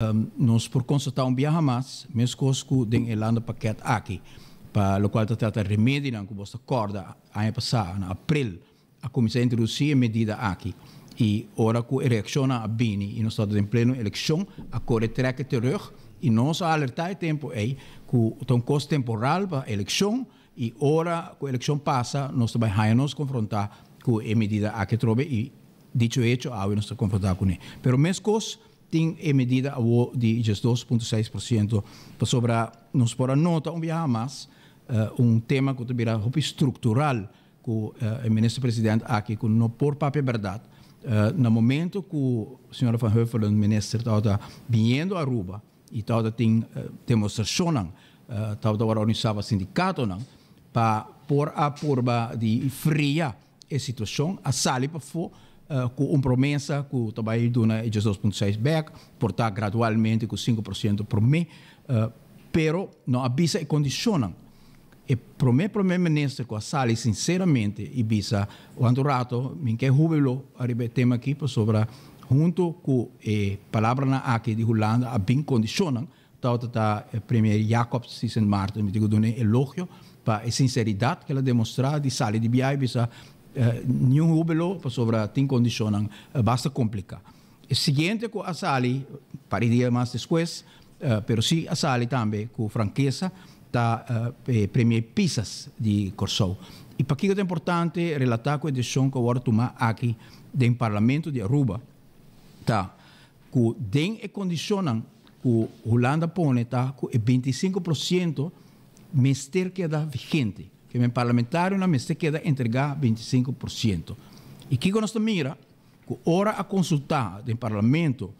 Um, nós por consultar um via Hamas, mas cosco den elanda paquete aqui, para o qual está trata remédio não que você acorda ano passado, em abril, a comissão a medida aqui e ora que é a Bini e nós estamos em pleno eleição, a corre treca terror e nós alertar o tempo aí que tem custo temporal para a eleição e ora que a eleição passa, nós também vamos confrontar com a medida aqui trobe e dito nós vamos nós confrontar com ele. Pero mesmo coisa tem em medida de 2,6% sobre nos por a nota um via mais uh, um tema que também é estrutural que uh, o ministro presidente aqui com não por papel é verdade uh, no momento que o senhor Van Heuvelen ministro está vindo a Aruba e está tem uh, demonstração está uh, organizava sindicato para por a porba de fria a situação a sala para for uh, com uma promessa que também dá 2,6 back, portar gradualmente com 5% por mês, uh, eh, pero não avisa e condiciona. E para o primeiro-ministro, com a sala, eh, sinceramente, e visa, quando rato, me que júbilo, arriba tema aqui, sobre, junto com a palavra na aqui de Holanda, a bem condicionam, tal, está o primeiro Jacob Sisson Martin, me digo, um elogio para a sinceridade que ela demonstrou de sala de BI, visa, eh, nenhum júbilo sobre tem condicionam, eh, basta complicar. O eh, seguinte com a Sali, para dias mais depois, pero sim a Sali também, com franqueza, está uh, premier pisas de corso. E para que é importante relatar com a decisão que eu vou tomar aqui, do Parlamento de Aruba, tá? que den e condicionam que Holanda põe tá? que 25% mester que é da vigente que o parlamentário na mesa queda entregar 25%. E que nós mira, que a consultar o parlamento,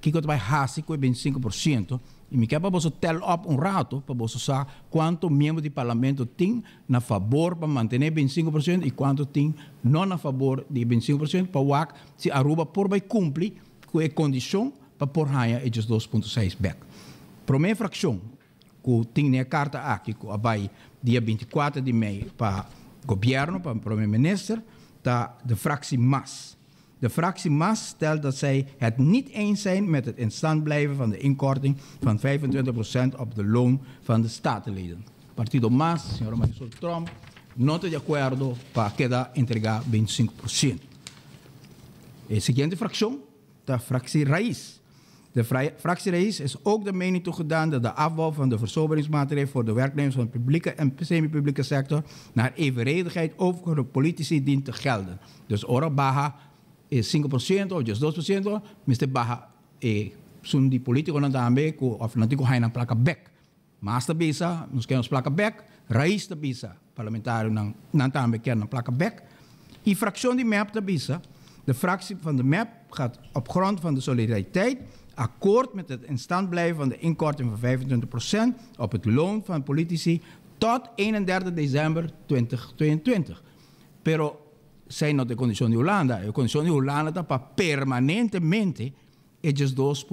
que vai fazer com 25%, e me quer para você tell up um rato, para você saber quantos membros do parlamento tem na favor para manter 25% e quantos tem não na favor de 25%, para o AC se Aruba por vai cumprir com a condição para pôr raia esses 2,6 back. Para minha fração, que tem a carta aqui, que vai dia 24 de maio para governo, para Premier minister da de fractie MAS. De fractie MAS stelt dat zij het niet eens zijn met het in stand blijven van de inkorting van 25% op de loon van de statenleden. Partido MAS, senhor Marcelo Trump, nota de acordo para que da entregar 25%. A eh, seguinte fraction, da fractie Raiz. De reis is ook de mening toegedaan dat de afbouw van de versoberingsmaatregelen voor de werknemers van de publieke en semi-publieke sector naar evenredigheid over de politici dient te gelden. Dus orang baja es 5% dus 2%, Mr. Baja eh, sun di politiko na tambe of nanti ko gaan naar plaka back. Master bisa, nuske nos plaka back, rais de bisa, parlamentaryo ng nang tambe kaya ng I fraksyon di map e bisa, de fractie van de map e gaat op grond van de solidariteit akkoord met het in stand blijven van de inkorting van 25% op het loon van politici tot 31 december 2022. Pero zijn dat de condición de Holanda. Hollanda condición de Holanda está permanentemente ellos dus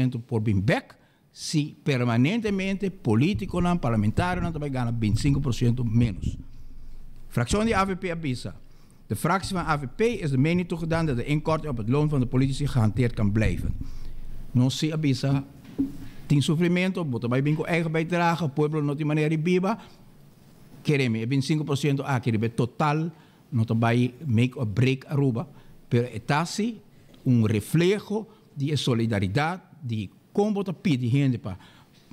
2.6% por BIMBEC. Si permanentemente políticos, parlamentarios, também ganham 25% menos. Fractie van AVP Abisa. De fractie van AVP is de mening toegedaan dat de inkorting op het loon van de politici gehanteerd kan blijven. não se avisa. Tem sofrimento, bota vai bem com erro, vai traga, o povo não tem maneira de viva. Queremos, é 25%, ah, ver total, não vai make or break Aruba. Pero está assim, um reflexo de solidariedade, de como você pede gente para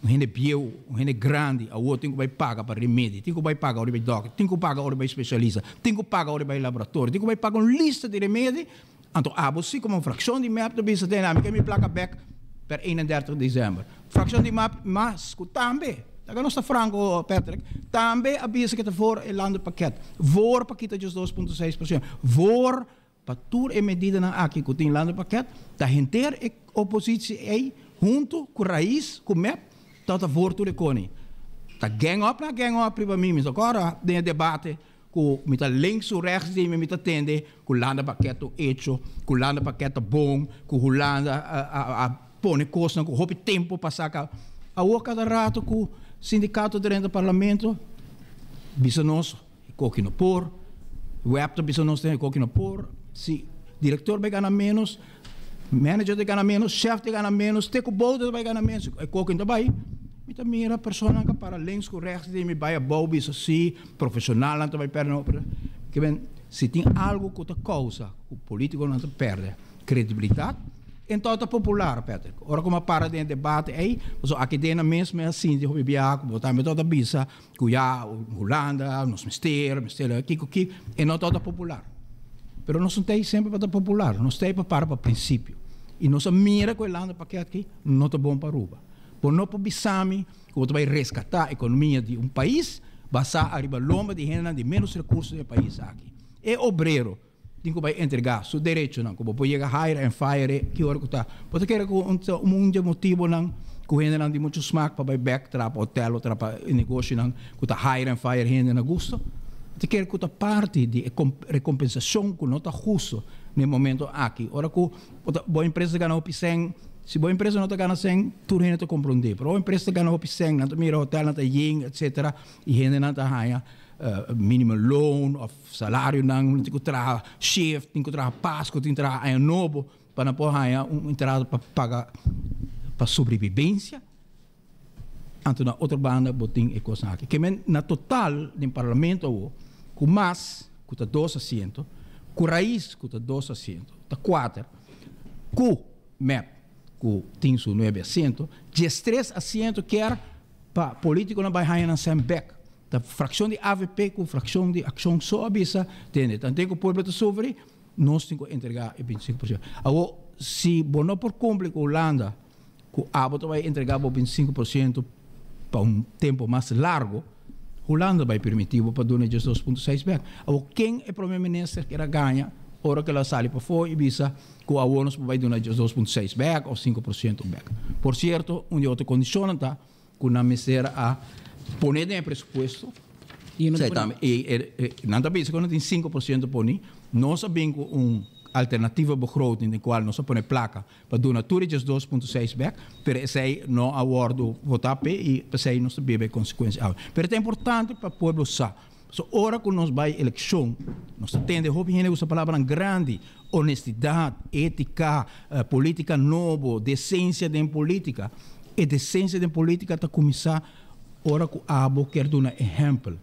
gente pieu, gente grande, a outro tem que vai pagar para remédio, tem que vai pagar para doctor, tem que pagar para especialista, tem que pagar para laboratório, tem que vai pagar uma lista de remédio. Então, ah, você como uma fração de merda, você tem, ah, me placa back, per 31 dezembro. Fractie de maakt mas tambe. Dan gaan ons de Franco que Tambe abies o het voor een landenpakket. Voor pakketjes 2,6%. para patur e medida na aqui que tem lá no paquete, da inteira e oposição aí junto com raiz, com MEP, tá da vorto de cone. Tá gang up na gang up para mim, mas agora tem debate com mita links ou rechts de mita tende, com lá do paquete hecho, com lá do paquete bom, com Holanda a, a, a põe coisa, roupa tempo para sacar. A cada rato com o sindicato dentro do parlamento, bisa nós, coque no por, o apto bisa nós tem coque no por, se diretor vai ganhar menos, manager vai ganhar menos, chefe vai ganhar menos, o boldo vai ganhar menos, é coque ainda vai. E também era pessoa que para links corretos, de mim vai a bobo, isso sim, profissional, não vai perder. Que bem, se tem algo que te causa, o político não te perde credibilidade, então está popular, Patrick. Ora, como para de debate aí, so, aqui tem mesmo é assim, de hobby biaco, botar me toda bisa, cuia, Holanda, nos mistérios, mistério, aqui, aqui, e não está popular. Pero nós não temos sempre para popular, nós temos para para princípio. E nós mira com Holanda para que aqui não está bom para Ruba, Por não para Bissami, que vai resgatar a economia de um país, basar arriba lomba de renda de menos recursos do país aqui. É obreiro tem vai entregar seu direito, não? Como pode hire and fire, que hora que está. Pode querer que um, um motivo, não? Que ainda não tem muito smack para back, trapa hotel, trapa negócio, não? Que está hire and fire, ainda não gosta. Te quer que está parte de recompensação que não está justo no momento aqui. Ora que boa empresa ganhou 100 se boa empresa não está ganhando 100, tu ainda está compreendendo. Mas a empresa ganhou 100, não está mirando hotel, não está yin, etc. E ainda não está ganhando. Eh, minimumloon of salário não tem que trazer shift, tem que trazer Páscoa, tem que trazer ano novo para não pôr um entrada para pagar para sobrevivência. Antes na outra banda botem e coisa aqui. Que na total no parlamento o com mais custa dois assentos, com raiz custa dois assentos, tá quatro, com MEP com tem seu nove assentos, três assentos que era para político na Bahia na Sembec da fração de AVP com fração de ação só abissa, tem. Então, tem que o povo está sofrendo, nós temos que entregar 25%. Agora, se Bono por cúmplice com a Holanda, com a Abbott vai entregar 25% para um tempo mais largo, a Holanda vai permitir para os 2,6 back. Agora, quem é primeiro-ministro que ela ganha, hora que ela sai para fora e visa, com a ONU vai os 2,6 back ou 5% back. Por certo, onde outra condição está, com a miséria a poner en el presupuesto. y no e, se 5% por un alternativo um alternativa en el cual no se pone placa para donature just 2.6 back pero sei no aguardo votar y per no se vive bebe pero es importante importante para pueblo sa ahora ora vamos nos la elección nos tende hopi hene usa palabra grande honestidad, ética eh, política nueva decencia de política y decencia de política está comenzando ora que abo quer dar um exemplo.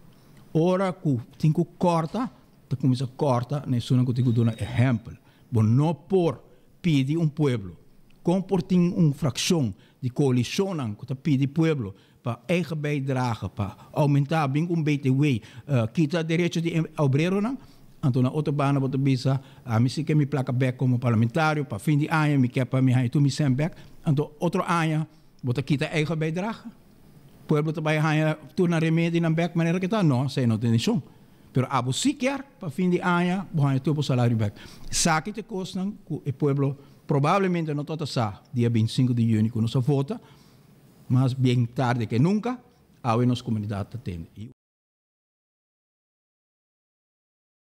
Ora que tenho corta, te começa a corta, né, só que tenho dar um exemplo. Bom, não por pedir um pueblo comportem um ter uma fração de coalição que te pede povo para eigen bijdrage, para aumentar bem um BTW, uh, quita direito de obreiro, não? Então, na outra banda, outra bisa, a mim se que me placa back como parlamentário, para fim de ano, me quer para me aí, tu me sem back. Então, outro ano, bota quita eigen bijdrage pueblo trabalha turnariamente remédio de back maneira que está. Não, sei, não tem nenhum. Pero abo sequer, para fim de ano, vai ter o salário back. Saque te custam, o pueblo provavelmente não está sá, dia 25 de junho, quando nossa vota, mas bem tarde que nunca, a nossa comunidade atende.